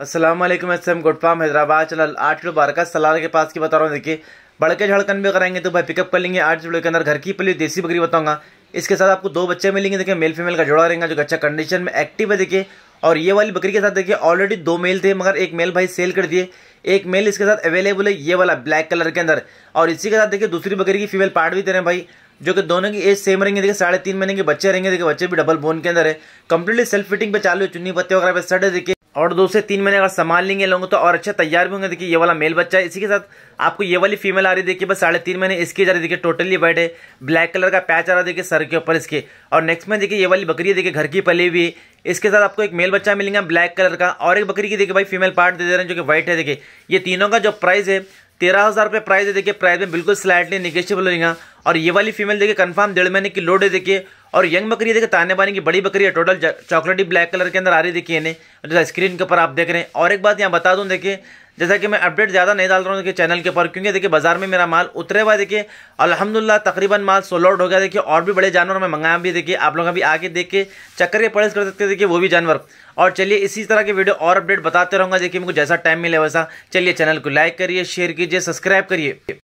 असलम गुड गुडफाम हैदराबाद चैनल आठ किलो बारह का सलार के पास की बता रहा हूँ देखिए बड़के झड़कन भी कराएंगे तो भाई पिकअप कर लेंगे आठ किलो के अंदर घर की पली देसी बकरी बताऊंगा इसके साथ आपको दो बच्चे मिलेंगे देखिए मेल फीमेल का जोड़ा रहेगा जो अच्छा कंडीशन में एक्टिव है देखिए और ये वाली बकरी के साथ देखिए ऑलरेडी दो मेल थे मगर एक मेल भाई सेल कर दिए एक मेल इसके साथ अवेलेबल है ये वाला ब्लैक कलर के अंदर और इसी के साथ देखिए दूसरी बकरी की फीमेल पार्ट भी दे रहे हैं भाई जो कि दोनों की एज सेम रहेंगे देखिए साढ़े तीन महीने के बच्चे रहेंगे देखिए बच्चे भी डबल बोन के अंदर है कंप्लीटली सेल्फ फिटिंग पे चालू है चुन्नी पत्ते वगैरह पे सड़े देखिए और दो से तीन महीने अगर संभाल लेंगे लोगों तो और अच्छा तैयार भी होंगे देखिए ये वाला मेल बच्चा है इसी के साथ आपको ये वाली फीमेल आ रही देखिए बस साढ़े तीन महीने इसकी जा रही देखिए टोटली वाइट है ब्लैक कलर का पैच आ रहा देखिए सर के ऊपर इसके और नेक्स्ट में देखिए ये वाली बकरी है देखिए घर की पली हुई है इसके साथ आपको एक मेल बच्चा मिलेगा ब्लैक कलर का और एक बकरी की देखिए भाई फीमेल पार्ट दे दे रहे हैं जो कि व्हाइट है देखिए ये तीनों का जो प्राइस है तेरह हज़ार रुपये प्राइस है देखिए प्राइस में बिल्कुल स्लाइटली निगेशिबल रहेगा और ये वाली फीमेल देखिए कन्फर्म डेढ़ महीने की लोड है देखिए और यंग बकरी देखिए ताने बाने की बड़ी बकरी है टोटल चॉकलेटी ब्लैक कलर के अंदर आ रही देखिए इन्हें जैसा स्क्रीन के ऊपर आप देख रहे हैं और एक बात यहाँ बता दूँ देखिए जैसा कि मैं अपडेट ज़्यादा नहीं डाल रहा हूँ देखिए चैनल के ऊपर क्योंकि देखिए बाजार में मेरा माल उतरे हुआ देखिए अलहमदिल्ला तकरीबन माल सोल आउट हो गया देखिए और भी बड़े जानवर मैं मंगाया भी देखिए आप लोग अभी आके देख के चक्कर के पड़ेस कर सकते देखिए वो भी जानवर और चलिए इसी तरह के वीडियो और अपडेट बताते रहूँगा देखिए मुझे जैसा टाइम मिले वैसा चलिए चैनल को लाइक करिए शेयर कीजिए सब्सक्राइब करिए